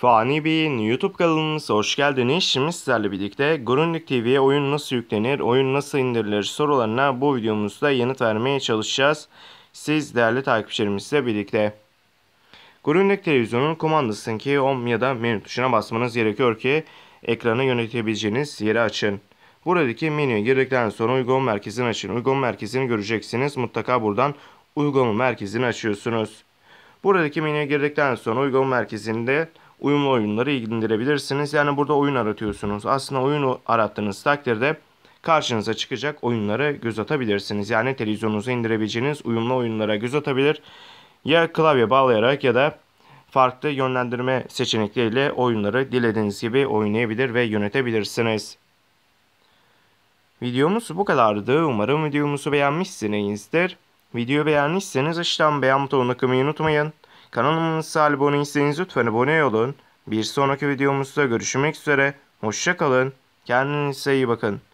Fani Bey'in YouTube kanalımıza hoş geldiniz. Şimdi sizlerle birlikte Grundig TV'ye oyun nasıl yüklenir, oyun nasıl indirilir sorularına bu videomuzda yanıt vermeye çalışacağız. Siz değerli takipçilerimizle birlikte. Grundig televizyonun kumandasındaki home ya da menü tuşuna basmanız gerekiyor ki ekranı yönetebileceğiniz yeri açın. Buradaki menüye girdikten sonra uygulama merkezini açın. Uygulama merkezini göreceksiniz. Mutlaka buradan uygulama merkezini açıyorsunuz. Buradaki menüye girdikten sonra uygulama merkezinde uyumlu oyunları indirebilirsiniz. Yani burada oyun aratıyorsunuz. Aslında oyunu arattığınız takdirde karşınıza çıkacak oyunları göz atabilirsiniz. Yani televizyonunuza indirebileceğiniz uyumlu oyunlara göz atabilir. Ya klavye bağlayarak ya da farklı yönlendirme seçenekleriyle oyunları dilediğiniz gibi oynayabilir ve yönetebilirsiniz. Videomuz bu kadardı. Umarım videomuzu beğenmişsinizdir. Videoyu beğenmişseniz aşağıdan beğen butonuna kımayı unutmayın. Kanalımıza abone iseniz lütfen abone olun. Bir sonraki videomuzda görüşmek üzere. Hoşçakalın. Kendinize iyi bakın.